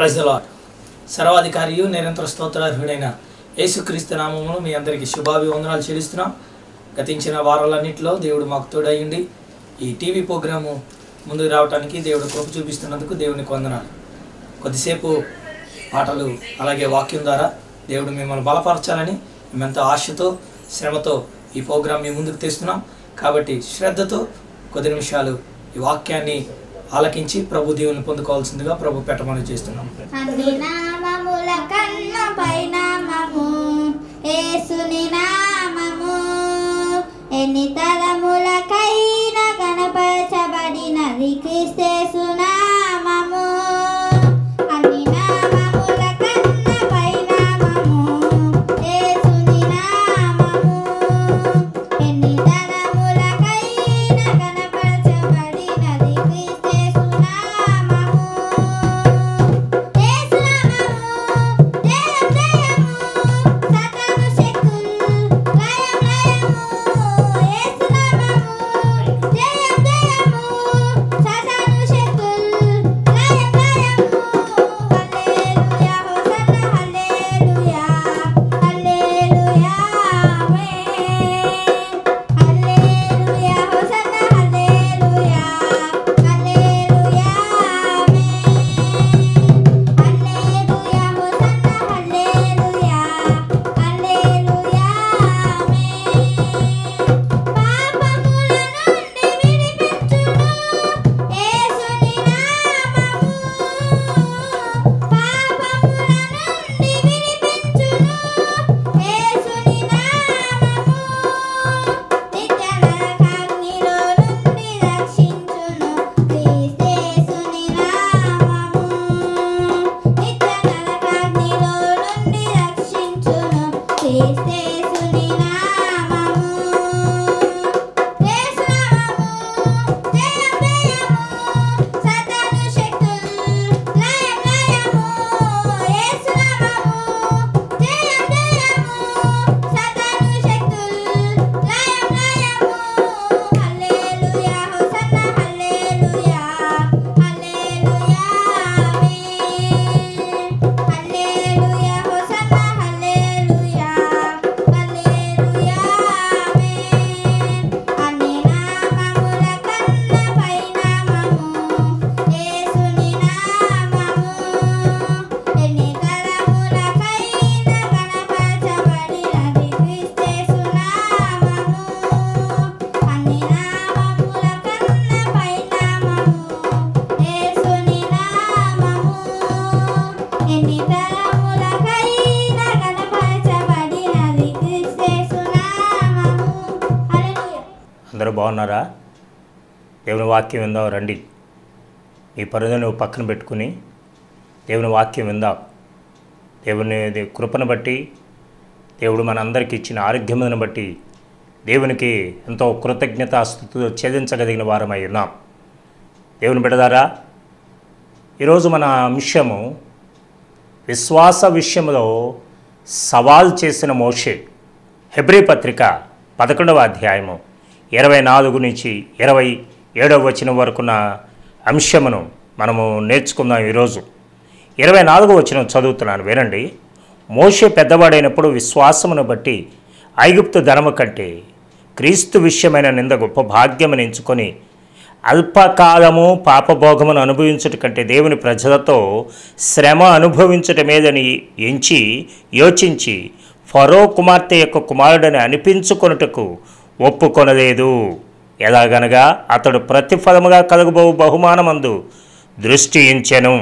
ప్రజల సర్వాధికారియు నిరంతర స్తోత్రార్హుడైన యేసుక్రీస్తు నామమును మీ అందరికీ శుభాభివందనాలు చెల్లిస్తున్నాం గతించిన వారాలన్నింటిలో దేవుడు మాకు తోడయ్యండి ఈ టీవీ ప్రోగ్రాము ముందుకు రావడానికి దేవుడు కృప చూపిస్తున్నందుకు దేవునికి కొందనాలు కొద్దిసేపు పాటలు అలాగే వాక్యం ద్వారా దేవుడు మిమ్మల్ని బలపరచాలని మేమెంతో ఆశతో శ్రమతో ఈ ప్రోగ్రాం మీ ముందుకు తెస్తున్నాం కాబట్టి శ్రద్ధతో కొద్ది నిమిషాలు ఈ వాక్యాన్ని ఆలకించి ప్రభు దేవుని పొందుకోవాల్సిందిగా ప్రభు పెట్టమని చేస్తున్నాం ఎన్ని తలములకైనా కనపరచబడినది సునా దేవుని వాక్యం విందాం రండి ఈ పరిధి నువ్వు పక్కన పెట్టుకుని దేవుని వాక్యం విందాం దేవుని కృపను బట్టి దేవుడు మనందరికి ఇచ్చిన ఆరోగ్యమును బట్టి దేవునికి ఎంతో కృతజ్ఞతాస్థుతితో ఛేదించగలిగిన వారమై ఉన్నాం దేవుని బిడదారా ఈరోజు మన అంశము విశ్వాస విషయంలో సవాల్ చేసిన మోషే హెబ్రి పత్రిక పదకొండవ అధ్యాయము ఇరవై నాలుగు నుంచి ఇరవై ఏడవ వచనం వరకున్న అంశమును మనము నేర్చుకుందాం ఈరోజు ఇరవై నాలుగో వచనం చదువుతున్నాను వినండి మోషే పెద్దవాడైనప్పుడు విశ్వాసమును బట్టి ఐగుప్తు ధనము కంటే క్రీస్తు విషయమైన నింద గొప్ప భాగ్యమును ఎంచుకొని అల్పకాలము పాపభోగమును అనుభవించట కంటే దేవుని ప్రజలతో శ్రమ అనుభవించటమేదని మీదని ఎంచి యోచించి ఫరో కుమార్తె యొక్క కుమారుడని అనిపించుకొనుటకు ఒప్పుకొనలేదు ఎలాగనగా అతడు ప్రతిఫలముగా కలుగుబోవు బహుమానమందు దృష్టి ఇంచెను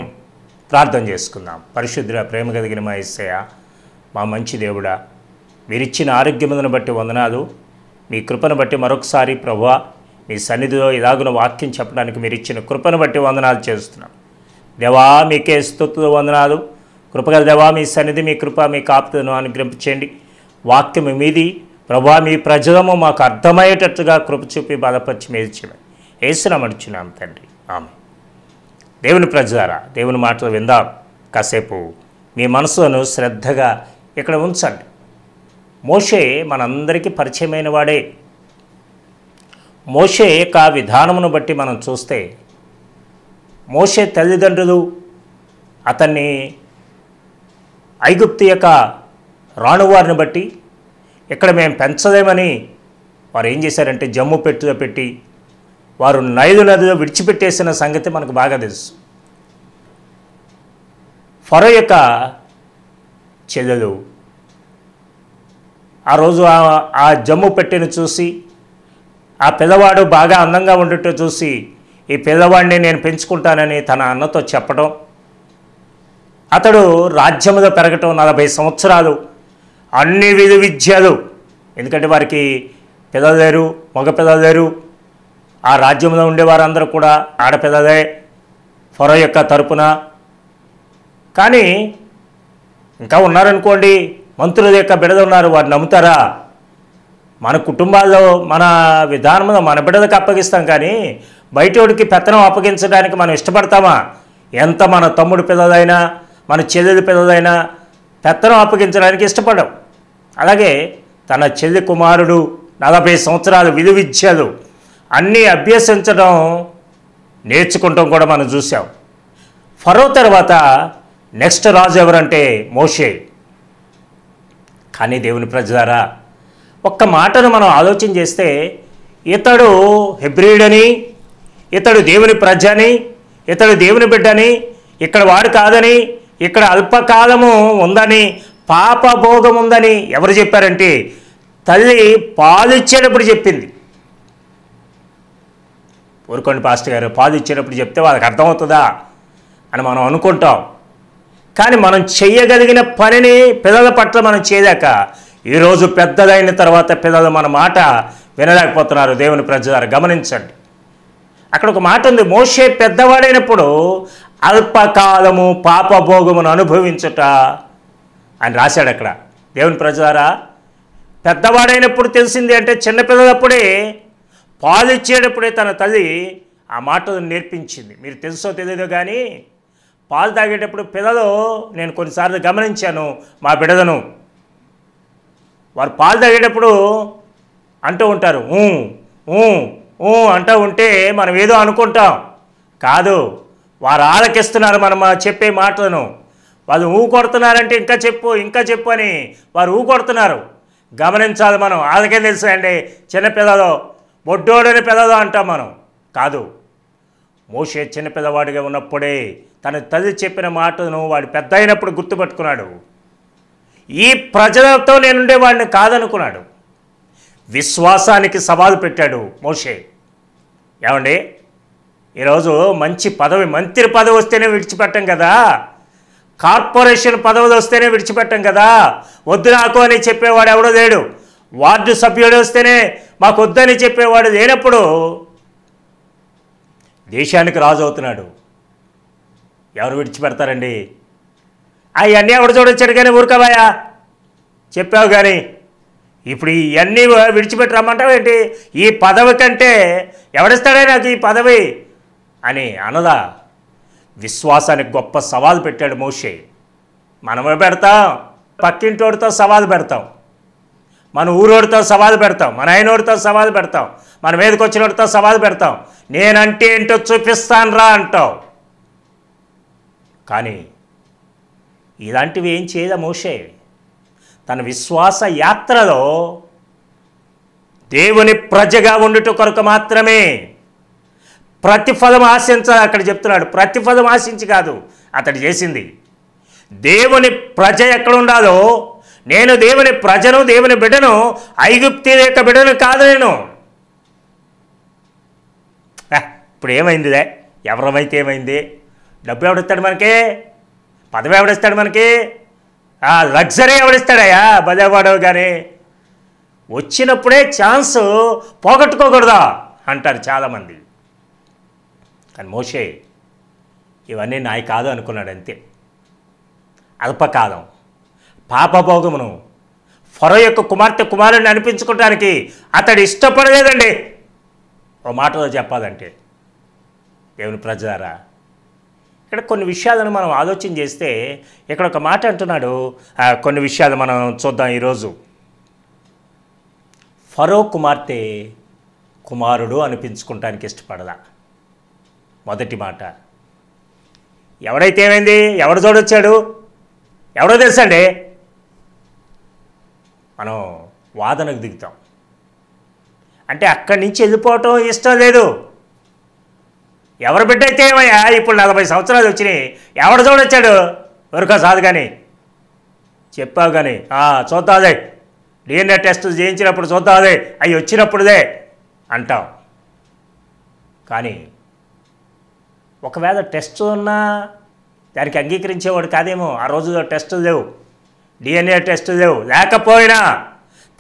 ప్రార్థన చేసుకుందాం పరిశుద్ధుడ ప్రేమ కలిగిన మా ఇస్సయ మా మంచి దేవుడా మీరిచ్చిన ఆరోగ్యములను బట్టి వందనాలు మీ కృపను బట్టి మరొకసారి ప్రభు మీ సన్నిధిలో ఇలాగున వాక్యం చెప్పడానికి మీరు ఇచ్చిన కృపను బట్టి వందనాలు చేస్తున్నాం దేవా మీకే స్థుతులు వందనాలు కృపగల దేవా మీ సన్నిధి మీ కృప మీ కాపుతను అనుగ్రహించండి వాక్యము మీది ప్రభా మీ ప్రజలము మాకు అర్థమయ్యేటట్టుగా కృప చూపి బలపరిచి మేల్చమని వేసినమడుచున్నాం తండ్రి ఆమె దేవుని ప్రజలారా దేవుని మాటలు విందాం కాసేపు మీ మనసును శ్రద్ధగా ఇక్కడ ఉంచండి మోషే మనందరికీ పరిచయమైన వాడే మోషే యొక్క విధానమును బట్టి మనం చూస్తే మోషే తల్లిదండ్రులు అతన్ని ఐగుప్తి యొక్క రాణువారిని బట్టి ఇక్కడ మేము పెంచదేమని వారు ఏం చేశారంటే జమ్ము పెట్టుగా పెట్టి వారు నైదు నదిలో విడిచిపెట్టేసిన సంగతి మనకు బాగా తెలుసు ఫరో యొక్క చెల్లెలు ఆ రోజు ఆ జమ్ము పెట్టిని చూసి ఆ పిల్లవాడు బాగా అందంగా ఉండటం చూసి ఈ పిల్లవాడిని నేను పెంచుకుంటానని తన అన్నతో చెప్పడం అతడు రాజ్యముగా పెరగటం నలభై సంవత్సరాలు అన్ని విధ విద్యలు ఎందుకంటే వారికి పిల్లలు లేరు మగ పిల్లలు లేరు ఆ రాజ్యంలో ఉండేవారందరూ కూడా ఆడపిల్లలే ఫరో యొక్క తరపున కానీ ఇంకా ఉన్నారనుకోండి మంత్రుల యొక్క బిడద ఉన్నారు వారు నమ్ముతారా మన కుటుంబాల్లో మన విధానంలో మన బిడ్డలకు అప్పగిస్తాం కానీ బయటోడికి పెత్తనం అప్పగించడానికి మనం ఇష్టపడతామా ఎంత మన తమ్ముడు పిల్లలైనా మన చెల్లెలు పిల్లలైనా పెత్తనం అప్పగించడానికి ఇష్టపడవు అలాగే తన చెల్లి కుమారుడు నలభై సంవత్సరాలు విలు విద్యలు అన్నీ అభ్యసించడం నేర్చుకుంటాం కూడా మనం చూసాం ఫరో తర్వాత నెక్స్ట్ రాజు ఎవరంటే మోషే కానీ దేవుని ప్రజలారా ఒక్క మాటను మనం ఆలోచన చేస్తే ఇతడు హెబ్రిడని ఇతడు దేవుని ప్రజ అని ఇతడు దేవుని బిడ్డని ఇక్కడ వాడు కాదని ఇక్కడ అల్పకాలము ఉందని పాపభోగం ఉందని ఎవరు చెప్పారంటే తల్లి పాలు ఇచ్చేటప్పుడు చెప్పింది ఊరుకోండి పాస్టర్ గారు పాలు ఇచ్చేటప్పుడు చెప్తే వాళ్ళకి అర్థమవుతుందా అని మనం అనుకుంటాం కానీ మనం చేయగలిగిన పనిని పిల్లల పట్ల మనం చేయలేక ఈరోజు పెద్దదైన తర్వాత పిల్లలు మన మాట వినలేకపోతున్నారు దేవుని ప్రజలారు గమనించండి అక్కడ ఒక మాట ఉంది మోషే పెద్దవాడైనప్పుడు అల్పకాలము పాపభోగమును అనుభవించుట అని రాశాడు అక్కడ దేవుని ప్రజారా పెద్దవాడైనప్పుడు తెలిసింది అంటే చిన్నపిల్లలప్పుడే పాలిచ్చేటప్పుడే తన తల్లి ఆ మాటలు నేర్పించింది మీరు తెలుసో తెలియదో కానీ పాలు తాగేటప్పుడు పిల్లలు నేను కొన్నిసార్లు గమనించాను మా బిడదను వారు పాలు తాగేటప్పుడు అంటూ ఉంటారు అంటూ ఉంటే మనం ఏదో అనుకుంటాం కాదు వారు ఆలకిస్తున్నారు మనం చెప్పే మాటలను వాళ్ళు ఊకొడుతున్నారంటే ఇంకా చెప్పు ఇంకా చెప్పు అని వారు ఊకొడుతున్నారు గమనించాలి మనం వాళ్ళకేం తెలుసు అండి చిన్నపిల్లలో బొడ్డోడని పిల్లలు అంటాం మనం కాదు మోషే చిన్నపిల్లవాడిగా ఉన్నప్పుడే తన తల్లి చెప్పిన మాటను వాడు పెద్ద అయినప్పుడు గుర్తుపెట్టుకున్నాడు ఈ ప్రజలతో నేనుండే వాడిని కాదనుకున్నాడు విశ్వాసానికి సవాలు పెట్టాడు మోషే ఏమండి ఈరోజు మంచి పదవి మంత్రి పదవి వస్తేనే విడిచిపెట్టం కదా కార్పొరేషన్ పదవులు వస్తేనే విడిచిపెట్టం కదా వద్దు నాకు అని చెప్పేవాడు ఎవడో లేడు వార్డు సభ్యుడు వస్తేనే మాకు వద్దని చెప్పేవాడు లేనప్పుడు దేశానికి రాజు అవుతున్నాడు ఎవరు విడిచిపెడతారండి అవన్నీ ఎవడు చూడొచ్చాడు కానీ ఊరుకబాయా చెప్పావు కానీ ఇప్పుడు ఇవన్నీ విడిచిపెట్టి రమ్మంటావు ఏంటి ఈ పదవి కంటే ఎవడిస్తాడే నాకు ఈ పదవి అని అనదా విశ్వాసానికి గొప్ప సవాల్ పెట్టాడు మోషే మనమే పెడతాం పక్కింటోడితో సవాల్ పెడతాం మన ఊరోడితో సవాల్ పెడతాం మన ఆయనోడితో సవాల్ పెడతాం మన మీదకి వాడితో సవాల్ పెడతాం నేనంటే ఏంటో చూపిస్తాను రా అంటావు కానీ ఇలాంటివి ఏం చేయదా మోషే తన విశ్వాస యాత్రలో దేవుని ప్రజగా ఉండుట కొరకు మాత్రమే ప్రతిఫలం ఆశించ అక్కడ చెప్తున్నాడు ప్రతిఫలం ఆశించి కాదు అతడు చేసింది దేవుని ప్రజ ఎక్కడ ఉండాలో నేను దేవుని ప్రజను దేవుని బిడ్డను ఐగుప్తి యొక్క బిడ్డను కాదు నేను ఇప్పుడు ఏమైందిలే ఎవరమైతే ఏమైంది డబ్బు ఎవడిస్తాడు మనకి పదవి ఎవడిస్తాడు మనకి లగ్జరీ ఎవడిస్తాడయ్యా బదేవాడు కానీ వచ్చినప్పుడే ఛాన్స్ పోగొట్టుకోకూడదా అంటారు చాలామంది కానీ మోసే ఇవన్నీ నాయి కాదు అనుకున్నాడు అంతే అల్పకాలం పాపభోగమును ఫరో యొక్క కుమార్తె కుమారుని అనిపించుకోవడానికి అతడు ఇష్టపడలేదండి ఓ మాటలో చెప్పాలంటే దేవుని ప్రజారా ఇక్కడ కొన్ని విషయాలను మనం ఆలోచన చేస్తే ఇక్కడ ఒక మాట అంటున్నాడు కొన్ని విషయాలు మనం చూద్దాం ఈరోజు ఫరో కుమార్తె కుమారుడు అనిపించుకోవటానికి ఇష్టపడదా మొదటి మాట ఎవడైతే ఏమైంది ఎవడు చూడొచ్చాడు ఎవడో తెలుసండి మనం వాదనకు దిగుతాం అంటే అక్కడి నుంచి వెళ్ళిపోవటం ఇష్టం లేదు ఎవరు బిడ్డైతే ఏమయ్యా ఇప్పుడు నలభై సంవత్సరాలు వచ్చినాయి ఎవడు చూడొచ్చాడు ఎవరికో సాదు కానీ చెప్పావు కానీ చూద్దాదే డిఎన్ఏ టెస్ట్ చేయించినప్పుడు చూద్దాదే అవి వచ్చినప్పుడుదే అంటాం కానీ ఒకవేళ టెస్ట్ ఉన్నా దానికి అంగీకరించేవాడు కాదేమో ఆ రోజు టెస్ట్ లేవు డిఎన్ఏ టెస్ట్ లేవు లేకపోయినా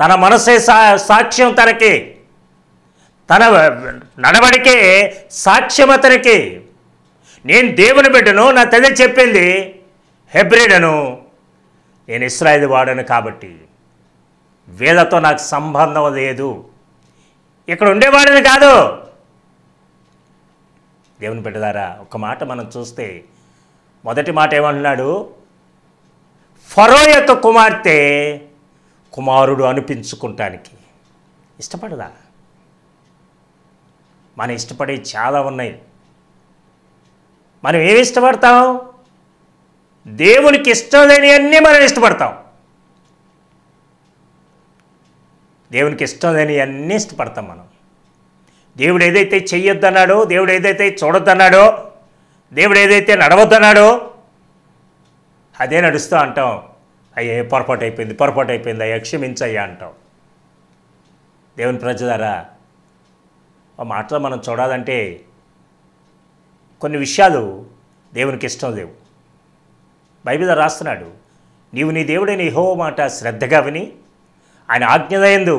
తన మనసే సా సాక్ష్యం తనకి తన నడవడికే సాక్ష్యం అతనికి నేను దేవుని బిడ్డను నా తల్లి చెప్పింది హెబ్రిడను నేను ఇస్రాయిల్ వాడను కాబట్టి వీళ్ళతో నాకు సంబంధం లేదు ఇక్కడ ఉండేవాడిని కాదు దేవుని బిడ్డదారా ఒక మాట మనం చూస్తే మొదటి మాట ఏమంటున్నాడు ఫరో యొక్క కుమార్తె కుమారుడు అనిపించుకుంటానికి ఇష్టపడదా మనం ఇష్టపడే చాలా ఉన్నాయి మనం ఏమి ఇష్టపడతాం దేవునికి ఇష్టం లేని అన్నీ మనం ఇష్టపడతాం దేవునికి ఇష్టం లేని అన్నీ ఇష్టపడతాం మనం దేవుడు ఏదైతే చెయ్యొద్దన్నాడో దేవుడు ఏదైతే చూడొద్దన్నాడో దేవుడు ఏదైతే నడవద్దన్నాడో అదే నడుస్తూ అంటాం అయ్యే పొరపాటు అయిపోయింది పొరపాటు అయిపోయింది అయ్యా క్షమించయ్యా అంటాం దేవుని ప్రజదారా ఆ మాటలో మనం చూడాలంటే కొన్ని విషయాలు దేవునికి ఇష్టం లేవు బైబిల్ రాస్తున్నాడు నీవు నీ దేవుడైన యహో మాట శ్రద్ధగా విని ఆయన ఆజ్ఞలయందు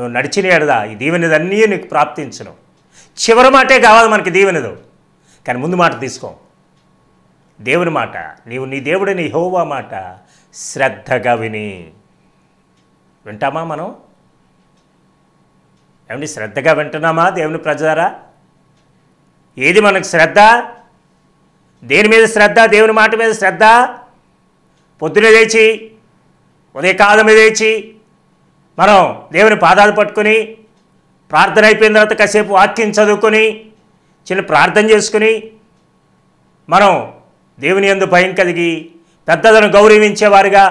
నువ్వు నడిచిన ఎడదా ఈ దీవెనదన్నీ నీకు ప్రాప్తించను చివరి మాటే కావాలి మనకి దీవెనదు కానీ ముందు మాట తీసుకో దేవుని మాట నీవు నీ దేవుడిని హోవా మాట శ్రద్ధగా విని వింటామా మనం ఏమండి శ్రద్ధగా వింటున్నామా దేవుని ప్రజారా ఏది మనకు శ్రద్ధ దేని మీద శ్రద్ధ దేవుని మాట మీద శ్రద్ధ పొద్దున లేచి కాలం మీద లేచి మనం దేవుని పాదాలు పట్టుకుని ప్రార్థన అయిపోయిన తర్వాత కాసేపు వాక్యం చదువుకొని చిన్న ప్రార్థన చేసుకుని మనం దేవుని ఎందు భయం కలిగి పెద్దదను గౌరవించేవారుగా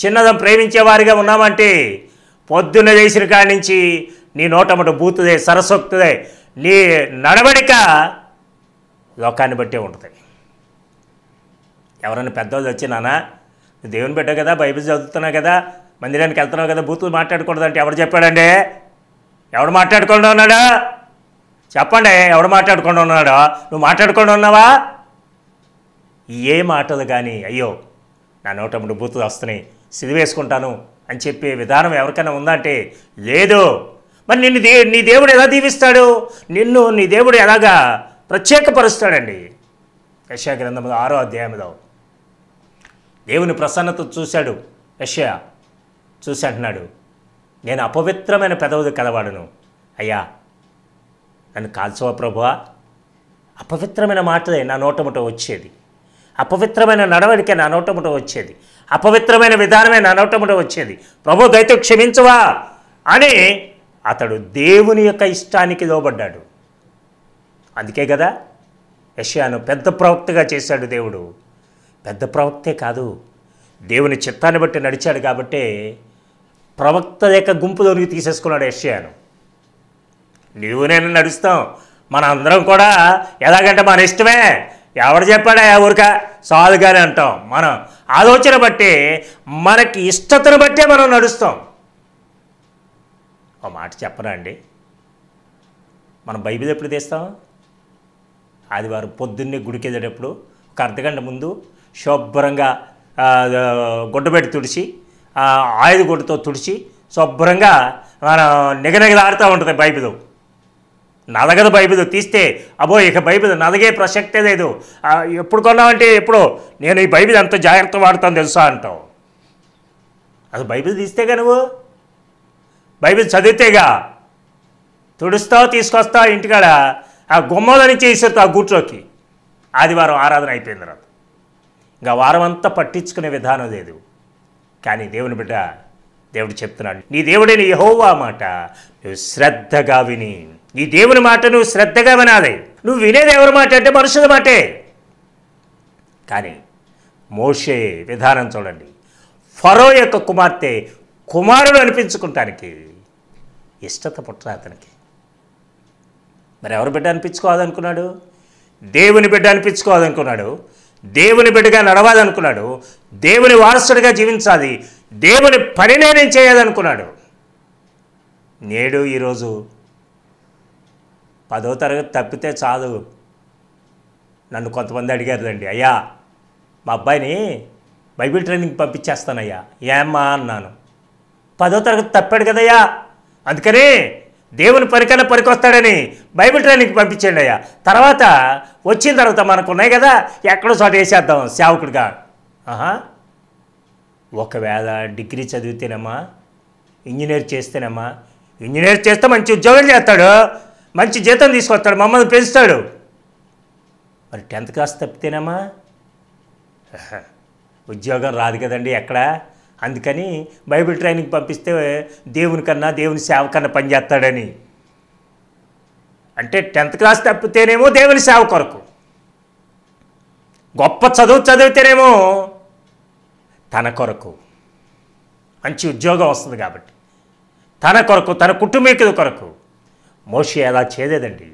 చిన్నదం ప్రేమించేవారుగా ఉన్నామంటే పొద్దున్న చేసిన కాడి నుంచి నీ నోటమట బూతుదే సరస్వక్తుదే నీ నడవడిక లోకాన్ని బట్టే ఉంటుంది ఎవరైనా పెద్దవాళ్ళు వచ్చినానా దేవుని పెట్టావు కదా బైబిల్ చదువుతున్నావు కదా మందిరానికి వెళ్తున్నావు కదా బూతులు అంటే ఎవరు చెప్పాడండి ఎవడు మాట్లాడకుండా ఉన్నాడా చెప్పండి ఎవడు మాట్లాడకుండా ఉన్నాడో నువ్వు మాట్లాడకుండా ఉన్నావా ఏ మాటలు కానీ అయ్యో నా నోట మూడు బూతులు వస్తున్నాయి వేసుకుంటాను అని చెప్పే విధానం ఎవరికైనా ఉందంటే లేదు మరి నిన్ను దే నీ దేవుడు ఎలా దీవిస్తాడు నిన్ను నీ దేవుడు ఎలాగా ప్రత్యేకపరుస్తాడండి యశా గ్రంథంలో ఆరో అధ్యాయంలో దేవుని ప్రసన్నత చూశాడు యశయా చూసి అంటున్నాడు నేను అపవిత్రమైన పెదవుది కలవాడును అయ్యా నన్ను కాల్చవ ప్రభువా అపవిత్రమైన మాటలే నా నోటముట వచ్చేది అపవిత్రమైన నడవడిక నా నోటముట వచ్చేది అపవిత్రమైన విధానమే నా నోటముట వచ్చేది ప్రభు దయతో క్షమించవా అని అతడు దేవుని యొక్క ఇష్టానికి లోబడ్డాడు అందుకే కదా యశ్యాను పెద్ద ప్రవక్తగా చేశాడు దేవుడు పెద్ద ప్రవక్తే కాదు దేవుని చిత్తాన్ని బట్టి నడిచాడు కాబట్టే ప్రవక్త యొక్క దొరికి తీసేసుకున్నాడు యష్యాను నువ్వు నేను నడుస్తాం మన అందరం కూడా ఎలాగంటే మన ఇష్టమే ఎవడు చెప్పాడా ఊరిక సాలుగానే అంటాం మనం ఆలోచన బట్టి మనకి ఇష్టతను బట్టే మనం నడుస్తాం ఒక మాట చెప్పరా అండి మనం బైబిల్ ఎప్పుడు తీస్తాం ఆదివారం పొద్దున్నే గుడికెళ్ళేటప్పుడు ఒక అర్ధగంట ముందు శుభ్రంగా గుడ్డబెట్టి తుడిచి ఆయుధ గుడ్డతో తుడిచి శుభ్రంగా మనం నిగనిగలాడుతూ ఉంటుంది బైబిలు నలగదు బైబిల్ తీస్తే అబో ఇక బైబిల్ నలగే ప్రసక్తే లేదు ఎప్పుడు కొన్నామంటే ఎప్పుడు నేను ఈ బైబిల్ ఎంత జాగ్రత్త వాడుతాను తెలుసా అంటావు అది బైబిల్ తీస్తేగా నువ్వు బైబిల్ చదివితేగా తుడుస్తావు తీసుకొస్తావు ఇంటికాడ ఆ గుమ్మలో నుంచి ఆ గుట్లోకి ఆదివారం ఆరాధన అయిపోయిన తర్వాత ఇంకా వారం అంతా పట్టించుకునే విధానం లేదు కానీ దేవుని బిడ్డ దేవుడు చెప్తున్నాడు నీ నీ యహోవా మాట నువ్వు శ్రద్ధగా విని నీ దేవుని మాట నువ్వు శ్రద్ధగా వినాలి నువ్వు వినేది ఎవరి మాట అంటే మనుషుల మాటే కానీ మోషే విధానం చూడండి ఫరో యొక్క కుమార్తె కుమారుడు అనిపించుకుంటానికి ఇష్టత పుట్ట అతనికి మరి ఎవరి బిడ్డ అనిపించుకోవాలనుకున్నాడు దేవుని బిడ్డ అనిపించుకోవాలనుకున్నాడు దేవుని బిడ్డగా నడవాలనుకున్నాడు దేవుని వారసుడిగా జీవించాలి దేవుని పరిణయం చేయాలనుకున్నాడు నేడు ఈరోజు పదో తరగతి తప్పితే చాలు నన్ను కొంతమంది అడిగారు రండి అయ్యా మా అబ్బాయిని బైబిల్ ట్రైనింగ్ పంపించేస్తానయ్యా ఏమ్మా అన్నాను పదో తరగతి తప్పాడు కదయ్యా అందుకని దేవుని పరికన పనికొస్తాడని బైబిల్ ట్రైనింగ్కి పంపించండి అయ్యా తర్వాత వచ్చిన తర్వాత మనకు ఉన్నాయి కదా ఎక్కడో చోట వేసేద్దాం సేవకుడిగా ఆహా ఒకవేళ డిగ్రీ చదివితేనమ్మా ఇంజనీర్ చేస్తేనమ్మా ఇంజనీర్ చేస్తే మంచి ఉద్యోగం చేస్తాడు మంచి జీతం తీసుకొస్తాడు మమ్మల్ని పెంచుతాడు మరి టెన్త్ క్లాస్ తప్పితేనమ్మా ఉద్యోగం రాదు కదండి ఎక్కడ అందుకని బైబిల్ ట్రైనింగ్ పంపిస్తే దేవుని కన్నా దేవుని సేవ కన్నా పనిచేస్తాడని అంటే టెన్త్ క్లాస్ తప్పితేనేమో దేవుని సేవ కొరకు గొప్ప చదువు చదివితేనేమో తన కొరకు మంచి ఉద్యోగం వస్తుంది కాబట్టి తన కొరకు తన కుటుంబీకుల కొరకు మోషి ఎలా చేయలేదండి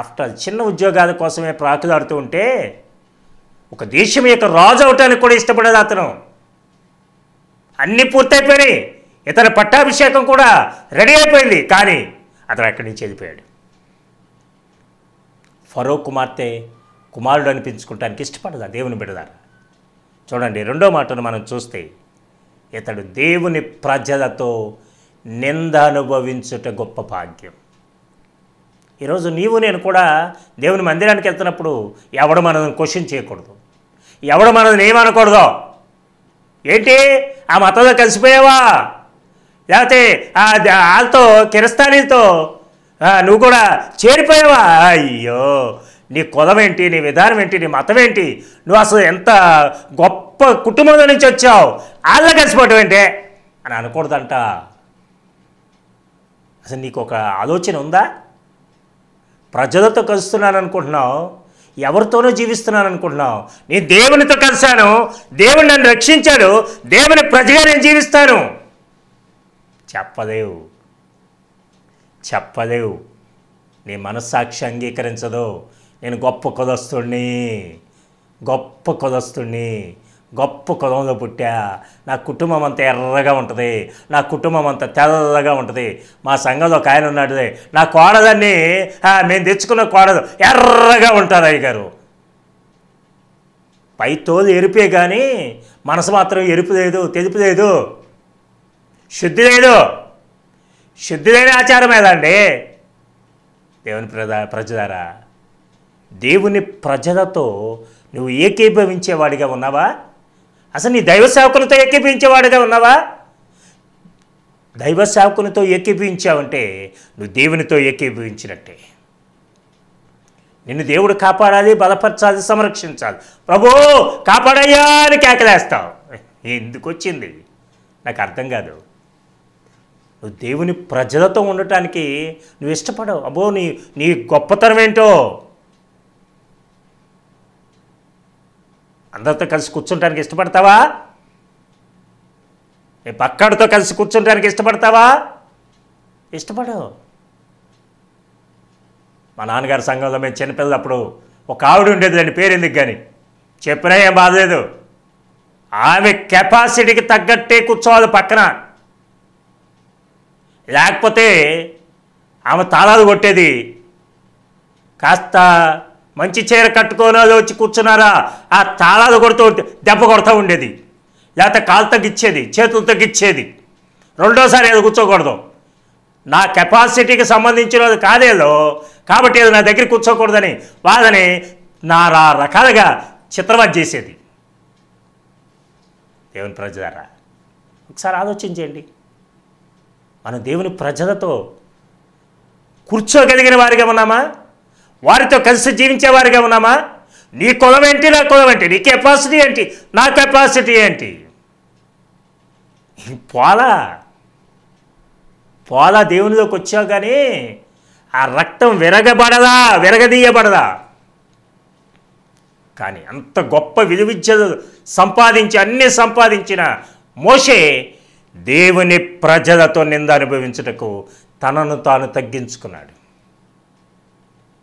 ఆఫ్టర్ చిన్న ఉద్యోగాల కోసమే ప్రాకులాడుతూ ఉంటే ఒక దేశం యొక్క రాజు అవటానికి కూడా ఇష్టపడేది అతను అన్నీ పూర్తయిపోయినాయి ఇతని పట్టాభిషేకం కూడా రెడీ అయిపోయింది కానీ అతను అక్కడి నుంచి వెళ్ళిపోయాడు ఫరో కుమార్తె కుమారుడు అనిపించుకుంటానికి ఇష్టపడదా దేవుని బిడదారు చూడండి రెండో మాటను మనం చూస్తే ఇతడు దేవుని ప్రజలతో నింద అనుభవించుట గొప్ప భాగ్యం ఈరోజు నీవు నేను కూడా దేవుని మందిరానికి వెళ్తున్నప్పుడు ఎవడు మనల్ని క్వశ్చన్ చేయకూడదు ఎవడు మనల్ని ఏమనకూడదో ఏంటి ఆ మతంతో కలిసిపోయావా లేకపోతే వాళ్ళతో కిరస్తానీతో నువ్వు కూడా చేరిపోయావా అయ్యో నీ కులం ఏంటి నీ విధానం ఏంటి నీ మతం ఏంటి నువ్వు అసలు ఎంత గొప్ప కుటుంబంలో నుంచి వచ్చావు వాళ్ళ కలిసిపోవటం ఏంటి అని అనకూడదంట అసలు నీకు ఒక ఆలోచన ఉందా ప్రజలతో కలుస్తున్నాను అనుకుంటున్నావు ఎవరితోనో జీవిస్తున్నాను అనుకుంటున్నావు నేను దేవునితో కలిశాను దేవుని నన్ను రక్షించాడు దేవుని ప్రజగా నేను జీవిస్తాను చెప్పలేవు చెప్పలేవు నీ మనస్సాక్షి అంగీకరించదు నేను గొప్ప కొదస్తుడిని గొప్ప కొదస్తుడిని గొప్ప కులంలో పుట్టా నా కుటుంబం అంతా ఎర్రగా ఉంటుంది నా కుటుంబం అంతా తెల్లగా ఉంటుంది మా సంఘంలో ఒక ఆయన ఉన్నాడు నా కోడలన్నీ మేము తెచ్చుకున్న కోడలు ఎర్రగా ఉంటారు అయ్యగారు పై తోలు ఎరిపే కానీ మనసు మాత్రం ఎరుపు లేదు తెలుపు లేదు శుద్ధి లేదు శుద్ధి లేని ఆచారం ఏదండి దేవుని ప్రజా ప్రజలారా దేవుని ప్రజలతో నువ్వు ఏకీభవించేవాడిగా ఉన్నావా అసలు నీ దైవ సేవకులతో ఎక్కిపించేవాడుగా ఉన్నావా దైవ సేవకులతో ఎక్కిపించావంటే నువ్వు దేవునితో ఎక్కిపించినట్టే నిన్ను దేవుడు కాపాడాలి బలపరచాలి సంరక్షించాలి ప్రభో కాపాడయ్యా అని కేకలేస్తావు ఎందుకు వచ్చింది నాకు అర్థం కాదు నువ్వు దేవుని ప్రజలతో ఉండటానికి నువ్వు ఇష్టపడవు అబ్బో నీ నీ గొప్పతనం ఏంటో అందరితో కలిసి కూర్చుంటానికి ఇష్టపడతావా నీ పక్కడితో కలిసి కూర్చుంటానికి ఇష్టపడతావా ఇష్టపడవు మా నాన్నగారి సంఘంలో మేము అప్పుడు ఒక ఆవిడ ఉండేది దాని పేరు ఎందుకు కానీ చెప్పినా ఏం బాధలేదు ఆమె కెపాసిటీకి తగ్గట్టే కూర్చోవాలి పక్కన లేకపోతే ఆమె తాళాలు కొట్టేది కాస్త మంచి చీర కట్టుకొని అది వచ్చి కూర్చున్నారా ఆ తాళాలు కొడుతూ ఉంటే దెబ్బ కొడతా ఉండేది లేకపోతే కాలు తగ్గిచ్చేది చేతులు తగ్గిచ్చేది రెండోసారి అది కూర్చోకూడదు నా కెపాసిటీకి సంబంధించినది కాదేదో కాబట్టి అది నా దగ్గర కూర్చోకూడదని వాళ్ళని నారా రకాలుగా చిత్రవత్ చేసేది దేవుని ప్రజలారా ఒకసారి ఆలోచించేయండి మనం దేవుని ప్రజలతో కూర్చోగలిగిన వారిగా ఉన్నామా వారితో కలిసి జీవించేవారిగా ఉన్నామా నీ కులం ఏంటి నా కులం ఏంటి నీ కెపాసిటీ ఏంటి నా కెపాసిటీ ఏంటి పోలా పోలా దేవునిలోకి వచ్చావు కానీ ఆ రక్తం విరగబడదా విరగదీయబడదా కానీ అంత గొప్ప విలువిద్యలు సంపాదించి అన్ని సంపాదించిన మోషే దేవుని ప్రజలతో నింద అనుభవించుటకు తనను తాను తగ్గించుకున్నాడు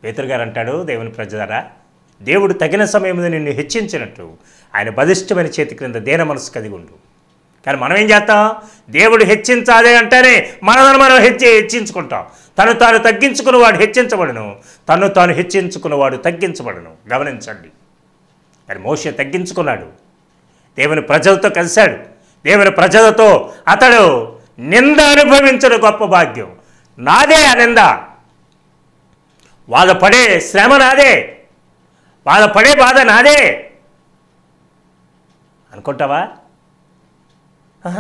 పేతురు గారు అంటాడు దేవుని ప్రజలారా దేవుడు తగిన సమయంలో నిన్ను హెచ్చించినట్టు ఆయన బలిష్టమైన చేతి క్రింద దేన మనసు ఉండు కానీ మనం ఏం చేస్తాం దేవుడు హెచ్చించాలి అంటేనే మనలను మనం హెచ్చి హెచ్చించుకుంటాం తను తాను తగ్గించుకున్నవాడు హెచ్చించబడను తను తాను హెచ్చించుకున్నవాడు తగ్గించబడను గమనించండి కానీ మోష తగ్గించుకున్నాడు దేవుని ప్రజలతో కలిశాడు దేవుని ప్రజలతో అతడు నింద అనుభవించడం గొప్ప భాగ్యం నాదే ఆ నింద వాళ్ళ పడే శ్రమ నాదే వాళ్ళ పడే బాధ నాదే అనుకుంటావా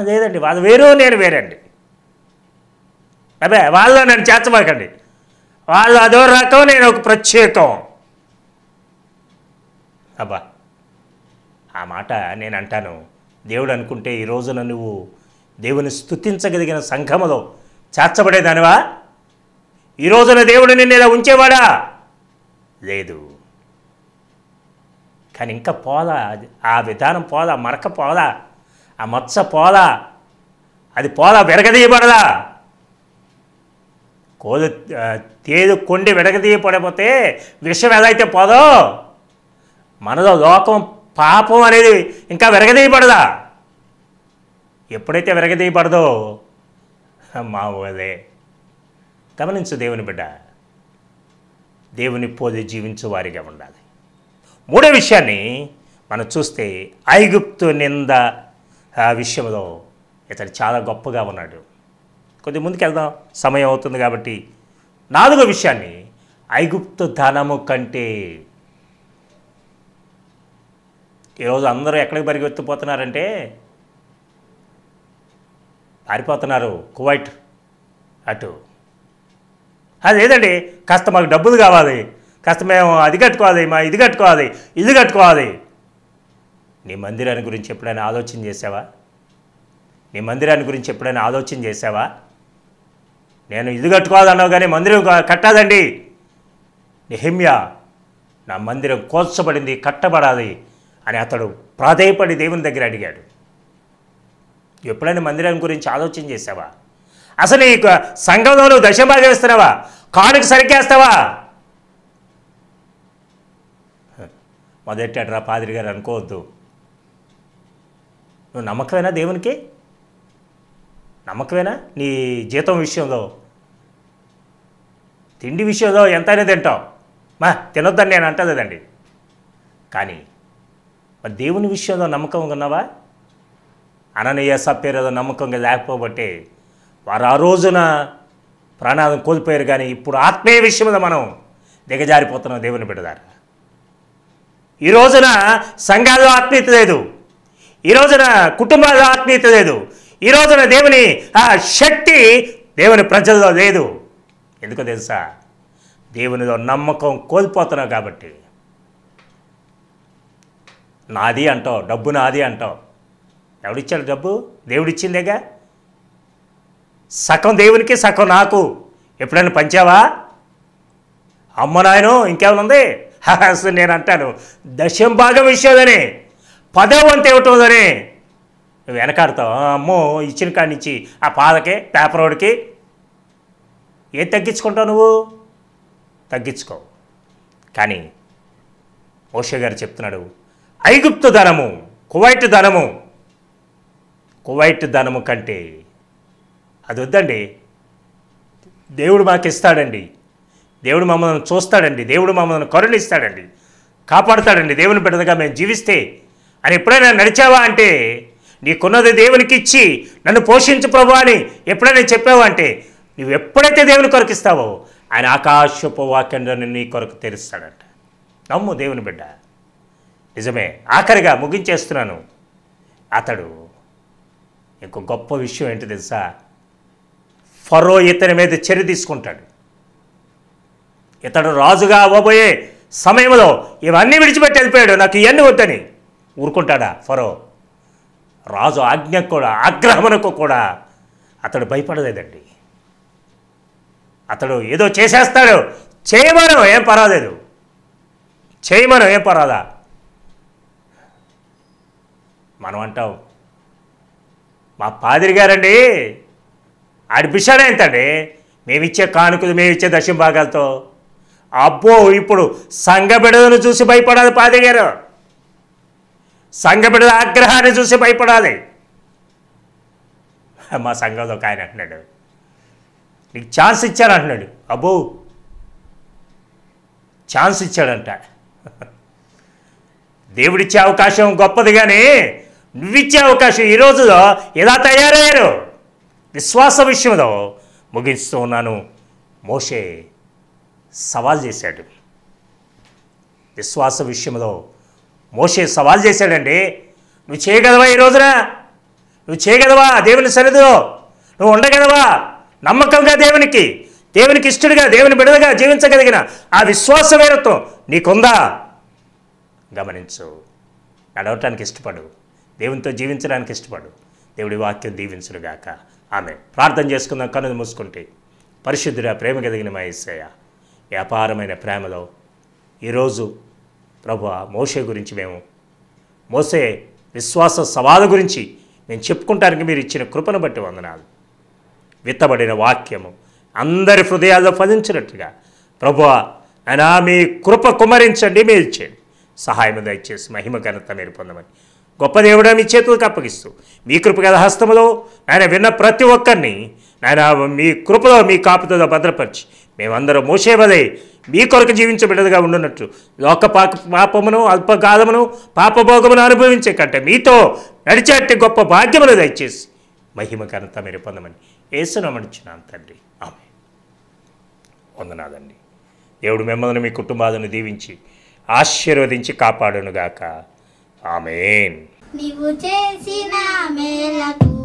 లేదండి వాళ్ళు వేరు నేను వేరండి అదే వాళ్ళు నన్ను చేర్చమాకండి వాళ్ళు అదో రకం నేను ఒక ప్రత్యేకం అబ్బా ఆ మాట నేను అంటాను దేవుడు అనుకుంటే ఈ రోజున నువ్వు దేవుని స్థుతించగలిగిన సంఘములో చేర్చబడేదానివా ఈ రోజున దేవుడు నిన్ను ఇలా ఉంచేవాడా లేదు కానీ ఇంకా పోదా ఆ విధానం పోదా మరక పోదా ఆ మచ్చ పోదా అది పోదా విరగదీయబడదా కోలు తేదు కొండి విడగదీయపడపోతే విషయం ఎలా అయితే పోదో మనలో లోకం పాపం అనేది ఇంకా విరగదీయబడదా ఎప్పుడైతే విరగదీయబడదో మామూలే గమనించు దేవుని బిడ్డ దేవుని పోది జీవించు వారిగా ఉండాలి మూడో విషయాన్ని మనం చూస్తే ఐగుప్తు నింద విషయంలో ఇతడు చాలా గొప్పగా ఉన్నాడు కొద్ది ముందుకు వెళ్దాం సమయం అవుతుంది కాబట్టి నాలుగో విషయాన్ని ఐగుప్తు ధనము కంటే ఈరోజు అందరూ ఎక్కడికి పరిగెత్తిపోతున్నారంటే పారిపోతున్నారు కువైట్ అటు అది ఏదండి కాస్త మాకు డబ్బులు కావాలి కాస్త మేము అది కట్టుకోవాలి మా ఇది కట్టుకోవాలి ఇది కట్టుకోవాలి నీ మందిరాన్ని గురించి ఎప్పుడైనా ఆలోచన చేసావా నీ మందిరాన్ని గురించి ఎప్పుడైనా ఆలోచన చేసావా నేను ఇది కట్టుకోవాలన్నావు కానీ మందిరం కట్టాదండి నిహిమ్య నా మందిరం కోల్చబడింది కట్టబడాలి అని అతడు ప్రాధేయపడి దేవుని దగ్గర అడిగాడు ఎప్పుడైనా మందిరం గురించి ఆలోచన చేసావా అసలు ఈ సంఘంలో నువ్వు చేస్తున్నావా వేస్తున్నావా కానుక సరికేస్తావా మొదటరా పాదిరి గారు అనుకోవద్దు నువ్వు నమ్మకమేనా దేవునికి నమ్మకమేనా నీ జీతం విషయంలో తిండి విషయంలో ఎంతైనా తింటావు మా తినొద్దని నేను అంటలేదండి కానీ మరి దేవుని విషయంలో నమ్మకం ఉన్నావా అననీయ సప్పేరేదో నమ్మకంగా లేకపోబట్టే వారు ఆ రోజున ప్రాణాదం కోల్పోయారు కానీ ఇప్పుడు ఆత్మీయ మీద మనం దిగజారిపోతున్నాం దేవుని బిడ్డదారు ఈ రోజున సంఘాల్లో ఆత్మీయత లేదు ఈ రోజున కుటుంబాల్లో ఆత్మీయత లేదు ఈ రోజున దేవుని ఆ శక్తి దేవుని ప్రజల్లో లేదు ఎందుకు తెలుసా దేవునిలో నమ్మకం కోల్పోతున్నావు కాబట్టి నాది అంటావు డబ్బు నాది అంటావు ఎవడిచ్చాడు డబ్బు దేవుడిచ్చిందేగా సగం దేవునికి సగం నాకు ఎప్పుడైనా పంచావా అమ్మ నాయను ఇంకేమైనా అసలు నేను అంటాను దశం భాగం ఇచ్చేదని పదో వంత ఇవ్వటోదని నువ్వు వెనకాడతావు అమ్మో ఇచ్చిన కాడి నుంచి ఆ పాదకి పేపర్ వాడికి ఏం తగ్గించుకుంటావు నువ్వు తగ్గించుకో కానీ ఓష గారు చెప్తున్నాడు ఐగుప్తు ధనము కువైట్ ధనము కువైట్ ధనము కంటే అది వద్దండి దేవుడు మాకు ఇస్తాడండి దేవుడు మమ్మల్ని చూస్తాడండి దేవుడు మమ్మల్ని కరుణిస్తాడండి కాపాడుతాడండి దేవుని బిడ్డగా మేము జీవిస్తే అని ఎప్పుడైనా నడిచావా అంటే నీకున్నది దేవునికి ఇచ్చి నన్ను పోషించు ప్రభు అని ఎప్పుడైనా చెప్పావా అంటే నువ్వు ఎప్పుడైతే దేవుని కొరకు ఇస్తావో ఆయన ఆకాశపు వాక్యంలో నీ కొరకు తెరుస్తాడంట నమ్ము దేవుని బిడ్డ నిజమే ఆఖరిగా ముగించేస్తున్నాను అతడు ఇంకో గొప్ప విషయం ఏంటి తెలుసా ఫరో ఇతని మీద చర్య తీసుకుంటాడు ఇతడు రాజుగా అవ్వబోయే సమయంలో ఇవన్నీ విడిచిపెట్టి వెళ్ళిపోయాడు నాకు ఇవన్నీ వద్దని ఊరుకుంటాడా ఫరో రాజు ఆజ్ఞ కూడా ఆగ్రహమునకు కూడా అతడు భయపడలేదండి అతడు ఏదో చేసేస్తాడు చేయమను ఏం పర్వాలేదు చేయమను ఏం పర్వాలా మనం అంటాం మా పాదిరి గారండి ఏంటండి మేమిచ్చే కానుకలు మేమిచ్చే దశం భాగాలతో అబ్బో ఇప్పుడు సంఘబిడదను చూసి భయపడాలి పాదగారు గారు సంఘబిడద ఆగ్రహాన్ని చూసి భయపడాలి మా సంఘంలో ఒక ఆయన అంటున్నాడు నీకు ఛాన్స్ అంటున్నాడు అబ్బో ఛాన్స్ ఇచ్చాడంట దేవుడిచ్చే అవకాశం గొప్పది కానీ నువ్విచ్చే అవకాశం ఈ రోజులో ఎలా తయారయ్యారు విశ్వాస విషయంలో ముగిస్తూ ఉన్నాను మోషే సవాల్ చేశాడు విశ్వాస విషయంలో మోషే సవాల్ చేశాడండి నువ్వు చేయగలవా ఈ రోజున నువ్వు చేయగలవా దేవుని సరిదో నువ్వు ఉండగలవా నమ్మకంగా దేవునికి దేవునికి ఇష్టడిగా దేవుని బిడదగా జీవించగలిగిన ఆ విశ్వాస వేరత్వం నీకుందా గమనించు నడవటానికి ఇష్టపడు దేవునితో జీవించడానికి ఇష్టపడు దేవుడి వాక్యం దీవించుడుగాక ఆమె ప్రార్థన చేసుకుందాం కన్నులు మూసుకుంటే పరిశుద్ధుడ ప్రేమ కదిగిన మా వ్యాపారమైన ప్రేమలో ఈరోజు ప్రభు మోసే గురించి మేము మోసే విశ్వాస సవాలు గురించి మేము చెప్పుకుంటానికి మీరు ఇచ్చిన కృపను బట్టి వందనాలు విత్తబడిన వాక్యము అందరి హృదయాల్లో ఫలించినట్లుగా ప్రభు అయినా మీ కృప కుమరించండి మీరు ఇచ్చేయండి సహాయం దయచేసి మహిమ ఘనత మీరు పొందమని గొప్ప దేవుడా మీ చేతులకు అప్పగిస్తూ మీ కృపగల హస్తములో ఆయన విన్న ప్రతి ఒక్కరిని నాయన మీ కృపలో మీ కాపుతో భద్రపరిచి మేమందరం మోసేవలే మీ కొరకు జీవించబిడ్డలుగా ఉండున్నట్టు లోక పాక పాపమును అల్పకాలమును పాపభోగమును అనుభవించే కంటే మీతో నడిచేట్టి గొప్ప భాగ్యములు దయచేసి మహిమ ఘనత మీరు పొందమని ఏసునమడిచున్నాను తండ్రి ఆమె వందనాలండి దేవుడు మిమ్మల్ని మీ కుటుంబాలను దీవించి ఆశీర్వదించి కాపాడునుగాక ఆమెన్ నీవు చేసిన మేలకు